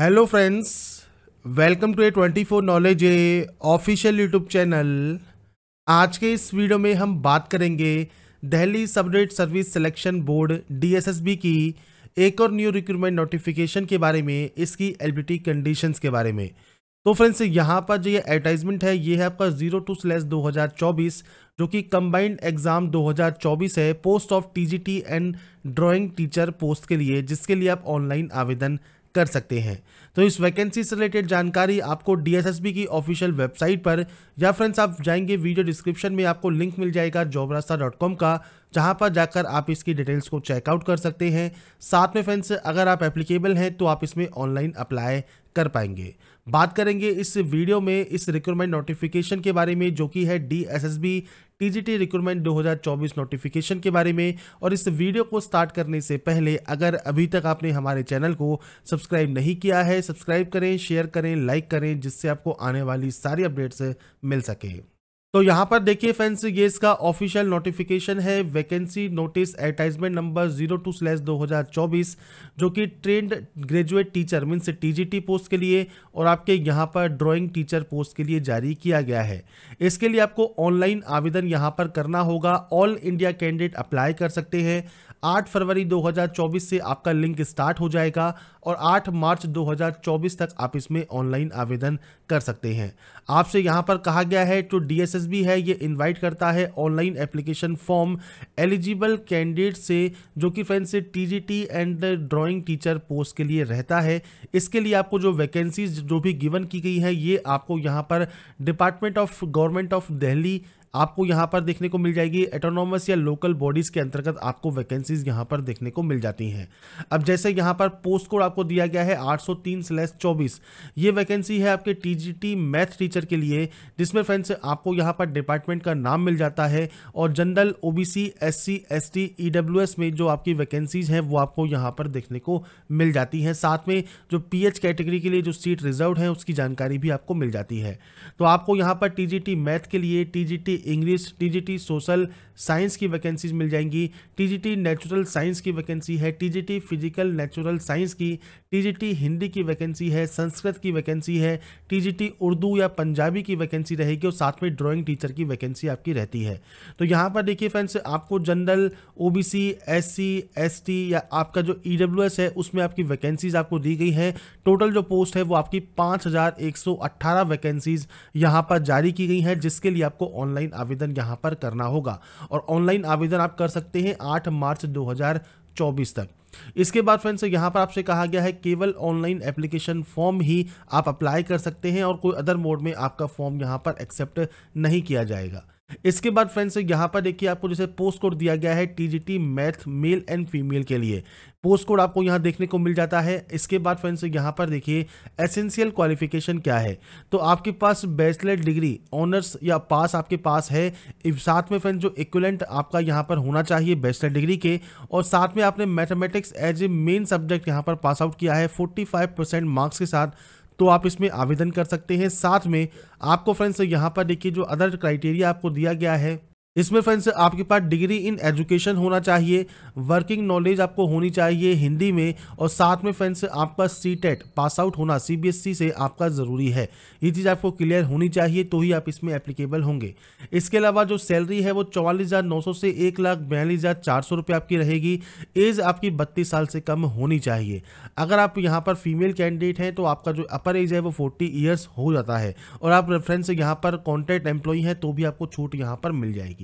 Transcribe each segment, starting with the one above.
hello friends welcome to A twenty four knowledge A official YouTube channel आज के इस video में हम बात करेंगे Delhi subordinate service selection board DSSB की एक और न्यू रिक्रूटमेंट नोटिफिकेशन के बारे में इसकी एलिबिलिटी कंडीशंस के बारे में तो फ्रेंड्स यहाँ पर जो ये एडवर्टाइजमेंट है ये है आपका जीरो टू स्लेस दो हज़ार चौबीस जो कि कंबाइंड एग्जाम 2024 है post of TGT and drawing teacher post के लिए जिसके लिए आप ऑनलाइन आवेदन कर सकते हैं तो इस वैकेंसी से रिलेटेड जानकारी आपको डीएसएसबी की ऑफिशियल वेबसाइट पर या फ्रेंड्स आप जाएंगे वीडियो डिस्क्रिप्शन में आपको लिंक मिल जाएगा जॉबरास्ता का जहां पर जाकर आप इसकी डिटेल्स को चेकआउट कर सकते हैं साथ में फ्रेंड्स अगर आप एप्लीकेबल हैं तो आप इसमें ऑनलाइन अप्लाई कर पाएंगे बात करेंगे इस वीडियो में इस रिक्रूटमेंट नोटिफिकेशन के बारे में जो कि है D S S B TGT recruitment 2024 notification के बारे में और इस वीडियो को स्टार्ट करने से पहले अगर अभी तक आपने हमारे चैनल को सब्सक्राइब नहीं किया है सब्सक्राइब करें शेयर करें लाइक करें जिससे आपको आने वाली सारी अपडेट्स मिल सके तो यहाँ पर देखिए फ्रेंड्स ये इसका ऑफिशियल नोटिफिकेशन है vacancy notice advertisement number zero two slash दो हज़ार चौबीस जो कि trained graduate teacher means TGT post के लिए और आपके यहाँ पर ड्राइंग टीचर पोस्ट के लिए जारी किया गया है इसके लिए आपको ऑनलाइन आवेदन यहाँ पर करना होगा ऑल इंडिया कैंडिडेट अप्लाई कर सकते हैं आठ फरवरी दो से आपका लिंक स्टार्ट हो जाएगा और आठ मार्च दो तक आप इसमें ऑनलाइन आवेदन कर सकते हैं आपसे यहाँ पर कहा गया है to D S S process भी है ये इनवाइट करता है online application form eligible candidate से जो कि फ्रेंड्स से TGT and drawing teacher post के लिए रहता है इसके लिए आपको जो वैकेंसीज जो भी गिवन की गई है ये आपको यहाँ पर department of government of Delhi आपको यहाँ पर देखने को मिल जाएगी एटोनोमस या लोकल बॉडीज़ के अंतर्गत आपको वैकेंसीज यहाँ पर देखने को मिल जाती हैं अब जैसे यहाँ पर पोस्ट कोड आपको दिया गया है आठ सौ चौबीस ये वैकेंसी है आपके टीजीटी मैथ टीचर के लिए जिसमें फ्रेंड्स आपको यहाँ पर डिपार्टमेंट का नाम मिल जाता है और general O B C S C S T E W S में जो आपकी वैकेंसीज हैं वो आपको यहाँ पर देखने को मिल जाती हैं साथ में जो पी एच कैटेगरी के लिए जो सीट रिजर्व है उसकी जानकारी भी आपको मिल जाती है तो आपको यहाँ पर टी जी टी मैथ के लिए T G T English TGT social science की वैकेंसीज मिल जाएंगी टीजीटी नेचुरल साइंस की वैकेंसी है टीजीटी फिजिकल नेचुरल साइंस की टीजीटी हिंदी की वैकेंसी है संस्कृत की वैकेंसी है टीजीटी उर्दू या पंजाबी की वैकेंसी रहेगी और साथ में ड्राइंग टीचर की वैकेंसी आपकी रहती है तो यहाँ पर देखिए फ्रेंड्स आपको जनरल ओ बी सी या आपका जो ई e है उसमें आपकी वैकेंसीज आपको दी गई है टोटल जो पोस्ट है वो आपकी पाँच वैकेंसीज यहाँ पर जारी की गई हैं जिसके लिए आपको ऑनलाइन आवेदन यहाँ पर करना होगा और ऑनलाइन आवेदन आप कर सकते हैं आठ मार्च दो चौबीस तक इसके बाद फ्रेंड्स यहां पर आपसे कहा गया है केवल ऑनलाइन एप्लीकेशन फॉर्म ही आप अप्लाई कर सकते हैं और कोई अदर मोड में आपका फॉर्म यहां पर एक्सेप्ट नहीं किया जाएगा इसके बाद फ्रेंड्स यहां पर देखिए आपको जैसे पोस्ट कोड दिया गया है TGT math male and female के लिए पोस्ट कोड आपको यहां देखने को मिल जाता है इसके बाद फ्रेंड्स यहां पर देखिए एसेंशियल क्वालिफिकेशन क्या है तो आपके पास बैचलर डिग्री ऑनर्स या पास आपके पास है साथ में फ्रेंड्स जो इक्वलेंट आपका यहां पर होना चाहिए बैचलर डिग्री के और साथ में आपने mathematics as a main subject यहां पर पास आउट किया है फोर्टी मार्क्स के साथ तो आप इसमें आवेदन कर सकते हैं साथ में आपको फ्रेंड्स यहाँ पर देखिए जो अदर क्राइटेरिया आपको दिया गया है इसमें फ्रेंड्स आपके पास डिग्री इन एजुकेशन होना चाहिए वर्किंग नॉलेज आपको होनी चाहिए हिंदी में और साथ में फ्रेंड्स आपका सी टेट पास आउट होना सीबीएसई e से आपका ज़रूरी है ये चीज़ आपको क्लियर होनी चाहिए तो ही आप इसमें एप्लीकेबल होंगे इसके अलावा जो सैलरी है वो चौवालीस हज़ार नौ सौ से एक लाख बयालीस हज़ार चार सौ रुपये आपकी रहेगी एज आपकी बत्तीस साल से कम होनी चाहिए अगर आप यहाँ पर फीमेल कैंडिडेट हैं तो आपका जो अपर एज है वो फोर्टी ईयर्स हो जाता है और आप फ्रेंड्स यहाँ पर कॉन्ट्रैक्ट एम्प्लॉई हैं तो भी आपको छूट यहाँ पर मिल जाएगी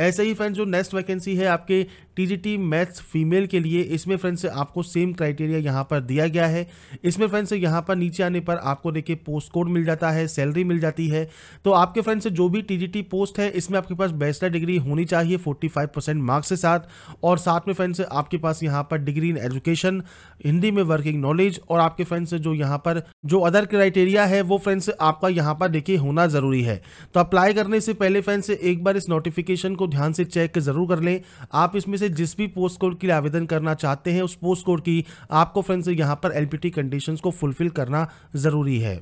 ऐसे ही फ्रेंड्स जो नेक्स्ट वैकेंसी है आपके टीजीटी मैथ्स फीमेल के लिए इसमें फ्रेंड्स आपको सेम क्राइटेरिया यहाँ पर दिया गया है इसमें फ्रेंड्स यहाँ पर नीचे आने पर आपको देखिए पोस्ट कोड मिल जाता है सैलरी मिल जाती है तो आपके फ्रेंड्स जो भी टीजीटी पोस्ट है इसमें आपके पास बैचलर डिग्री होनी चाहिए 45 परसेंट मार्क्स के साथ और साथ में फ्रेंड्स आपके पास यहाँ पर डिग्री इन एजुकेशन हिंदी में वर्किंग नॉलेज और आपके फ्रेंड्स जो यहाँ पर जो अदर क्राइटेरिया है वो फ्रेंड्स आपका यहाँ पर देखिए होना जरूरी है तो अप्लाई करने से पहले फ्रेंड्स एक बार इस नोटिफिकेशन को ध्यान से चेक ज़रूर कर लें आप इसमें से जिस भी पोस्ट कोड के लिए आवेदन करना चाहते हैं उस पोस्ट कोड की आपको फ्रेंड्स यहाँ पर एलपीटी कंडीशंस को फुलफिल करना ज़रूरी है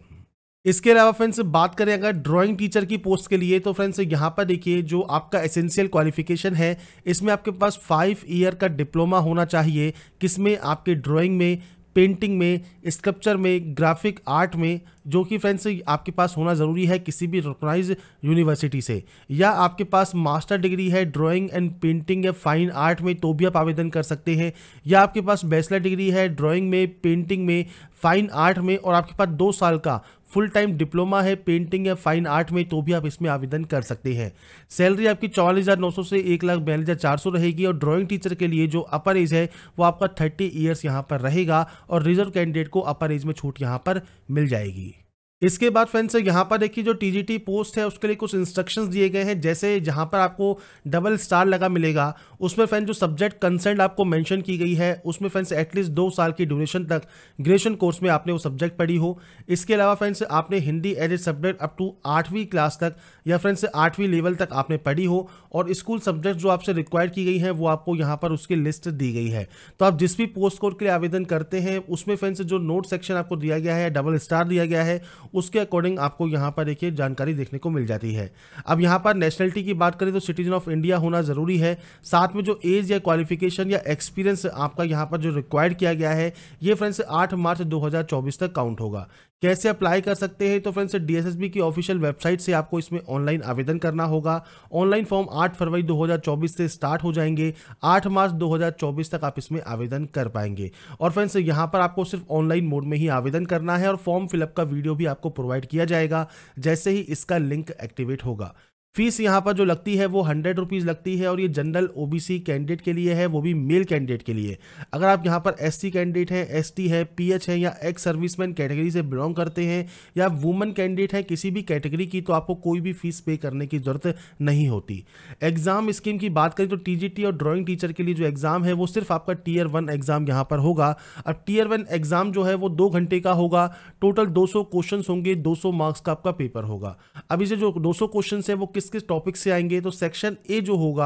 इसके अलावा फ्रेंड्स बात करें अगर ड्राइंग टीचर की पोस्ट के लिए तो फ्रेंड्स यहाँ पर देखिए जो आपका एसेंशियल क्वालिफिकेशन है इसमें आपके पास फाइव ईयर का डिप्लोमा होना चाहिए किसमें आपके ड्राइंग में पेंटिंग में स्कल्पचर में ग्राफिक आर्ट में जो कि फ्रेंड्स आपके पास होना ज़रूरी है किसी भी रिकोगनाइज यूनिवर्सिटी से या आपके पास मास्टर डिग्री है ड्राइंग एंड पेंटिंग या फाइन आर्ट में तो भी आप आवेदन कर सकते हैं या आपके पास बैचलर डिग्री है ड्राइंग में पेंटिंग में फाइन आर्ट में और आपके पास दो साल का फुल टाइम डिप्लोमा है पेंटिंग या फाइन आर्ट में तो भी आप इसमें आवेदन कर सकते हैं सैलरी आपकी चौवालीस हज़ार नौ सौ से एक लाख बयालीस हज़ार चार सौ रहेगी और ड्राइंग टीचर के लिए जो अपर एज है वो आपका 30 ईयर्स यहाँ पर रहेगा और रिजर्व कैंडिडेट को अपर एज में छूट यहाँ पर मिल जाएगी इसके बाद फ्रेंड्स यहाँ पर देखिए जो टी पोस्ट है उसके लिए कुछ इंस्ट्रक्शंस दिए गए हैं जैसे जहाँ पर आपको डबल स्टार लगा मिलेगा उसमें फ्रेंड्स जो सब्जेक्ट कंसर्न आपको मेंशन की गई है उसमें फ्रेंड्स एटलीस्ट दो साल की ड्यूरेशन तक ग्रेजुएशन कोर्स में आपने वो सब्जेक्ट पढ़ी हो इसके अलावा फ्रेंड्स आपने Hindi as a subject up to आठवीं क्लास तक या फ्रेंड्स आठवीं लेवल तक आपने पढ़ी हो और स्कूल सब्जेक्ट जो आपसे रिक्वायर्ड की गई है वो आपको यहाँ पर उसकी लिस्ट दी गई है तो आप जिस भी पोस्ट कोर्स के लिए आवेदन करते हैं उसमें फ्रेंड्स जो नोट सेक्शन आपको दिया गया है डबल स्टार दिया गया है उसके अकॉर्डिंग आपको यहाँ पर देखिए जानकारी देखने को मिल जाती है अब यहाँ पर नेशनलिटी की बात करें तो सिटीजन ऑफ इंडिया होना ज़रूरी है साथ में जो एज या क्वालिफिकेशन या एक्सपीरियंस आपका यहाँ पर जो रिक्वायर्ड किया गया है ये फ्रेंड्स आठ मार्च दो तक काउंट होगा कैसे अप्लाई कर सकते हैं तो फ्रेंड्स डीएसएसबी की ऑफिशियल वेबसाइट से आपको इसमें ऑनलाइन आवेदन करना होगा ऑनलाइन फॉर्म 8 फरवरी 2024 से स्टार्ट हो जाएंगे 8 मार्च 2024 तक आप इसमें आवेदन कर पाएंगे और फ्रेंड्स यहाँ पर आपको सिर्फ ऑनलाइन मोड में ही आवेदन करना है और फॉर्म फिलअप का वीडियो भी आपको प्रोवाइड किया जाएगा जैसे ही इसका लिंक एक्टिवेट होगा फीस यहाँ पर जो लगती है वो हंड्रेड रुपीज़ लगती है और ये जनरल ओबीसी कैंडिडेट के लिए है वो भी मेल कैंडिडेट के लिए अगर आप यहाँ पर एससी कैंडिडेट हैं एसटी है पीएच है या एक्स सर्विसमैन कैटेगरी से बिलोंग करते हैं या वुमेन कैंडिडेट हैं किसी भी कैटेगरी की तो आपको कोई भी फीस पे करने की ज़रूरत नहीं होती एग्ज़ाम स्कीम की बात करें तो टी और ड्रॉइंग टीचर के लिए जो एग्ज़ाम है वो सिर्फ आपका टीयर वन एग्ज़ाम यहाँ पर होगा अब टीयर वन एग्ज़ाम जो है वो दो घंटे का होगा टोटल दो क्वेश्चन होंगे दो मार्क्स का आपका पेपर होगा अब इसे जो दो क्वेश्चन है वो किस किस किस टॉपिक से आएंगे तो सेक्शन ए जो होगा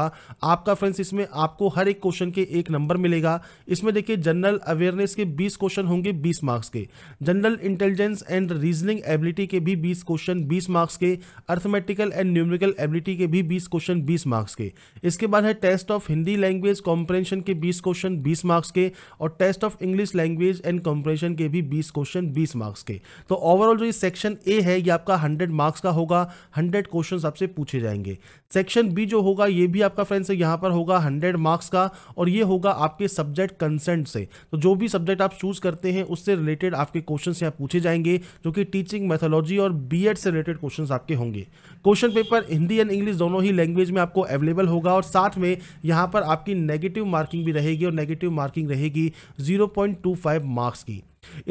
आपका फ्रेंड्स इसमें आपको हर एक क्वेश्चन के एक नंबर मिलेगा इसमें देखिए जनरल अवेयरनेस के 20 क्वेश्चन होंगे 20 मार्क्स के general intelligence and reasoning ability के भी 20 क्वेश्चन 20 मार्क्स के अर्थमेटिकल एंड न्यूमरिकल एबिलिटी के भी 20 क्वेश्चन 20 मार्क्स के इसके बाद है test of Hindi language comprehension के 20 क्वेश्चन 20 मार्क्स के और test of English language and comprehension के भी 20 क्वेश्चन 20 मार्क्स के तो ओवरऑल जो ये सेक्शन ए है ये आपका हंड्रेड मार्क्स का होगा हंड्रेड क्वेश्चन आपसे पूछे पूछे जाएंगे सेक्शन बी जो होगा ये भी आपका फ्रेंड्स यहाँ पर होगा हंड्रेड मार्क्स का और ये होगा आपके सब्जेक्ट कंसेंट से तो जो भी सब्जेक्ट आप चूज करते हैं उससे रिलेटेड आपके क्वेश्चन यहाँ पूछे जाएंगे जो कि टीचिंग मैथोलॉजी और बी से रिलेटेड क्वेश्चन आपके होंगे question paper Hindi and English दोनों ही लैंग्वेज में आपको अवेलेबल होगा और साथ में यहाँ पर आपकी नेगेटिव मार्किंग भी रहेगी और नेगेटिव मार्किंग रहेगी जीरो मार्क्स की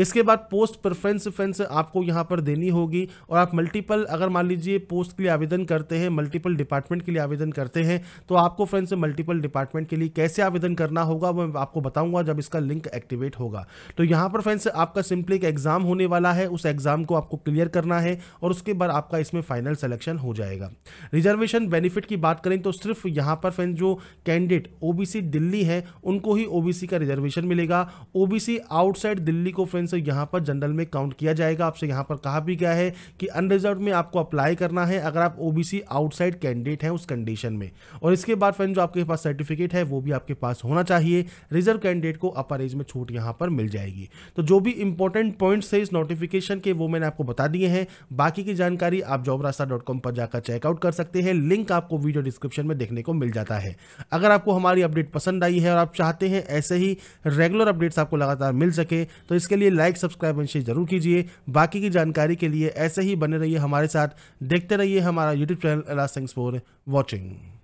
इसके बाद पोस्ट प्रेफरेंस फ्रेंड्स आपको यहाँ पर देनी होगी और आप मल्टीपल अगर मान लीजिए पोस्ट के लिए आवेदन करते हैं मल्टीपल डिपार्टमेंट के लिए आवेदन करते हैं तो आपको फ्रेंड्स मल्टीपल डिपार्टमेंट के लिए कैसे आवेदन करना होगा मैं आपको बताऊंगा जब इसका लिंक एक्टिवेट होगा तो यहाँ पर फ्रेंड्स आपका सिंपली एक एग्ज़ाम होने वाला है उस एग्ज़ाम को आपको क्लियर करना है और उसके बाद आपका इसमें फाइनल सिलेक्शन हो जाएगा रिजर्वेशन बेनिफिट की बात करें तो सिर्फ यहाँ पर फ्रेंड जो कैंडिडेट ओबीसी दिल्ली है उनको ही ओबीसी का रिजर्वेशन मिलेगा ओबीसी आउटसाइड दिल्ली को को फ्रेंड्स यहाँ पर जनरल में काउंट किया जाएगा आपसे यहाँ पर कहा भी गया है कि अनरिजर्व में आपको अप्लाई करना है अगर आप ओबीसी आउटसाइड कैंडिडेट हैं उस कंडीशन में और इसके बाद फ्रेंड जो आपके पास सर्टिफिकेट है वो भी आपके पास होना चाहिए रिजर्व कैंडिडेट को अपर एज में छूट यहाँ पर मिल जाएगी तो जो भी इंपॉर्टेंट पॉइंट्स है इस नोटिफिकेशन के वो मैंने आपको बता दिए हैं बाकी की जानकारी आप जॉब पर जाकर चेकआउट कर सकते हैं लिंक आपको वीडियो डिस्क्रिप्शन में देखने को मिल जाता है अगर आपको हमारी अपडेट पसंद आई है और आप चाहते हैं ऐसे ही रेगुलर अपडेट्स आपको लगातार मिल सके तो इसके इसके लिए लाइक सब्सक्राइब एंड शेयर जरूर कीजिए बाकी की जानकारी के लिए ऐसे ही बने रहिए हमारे साथ देखते रहिए हमारा YouTube channel thanks for watching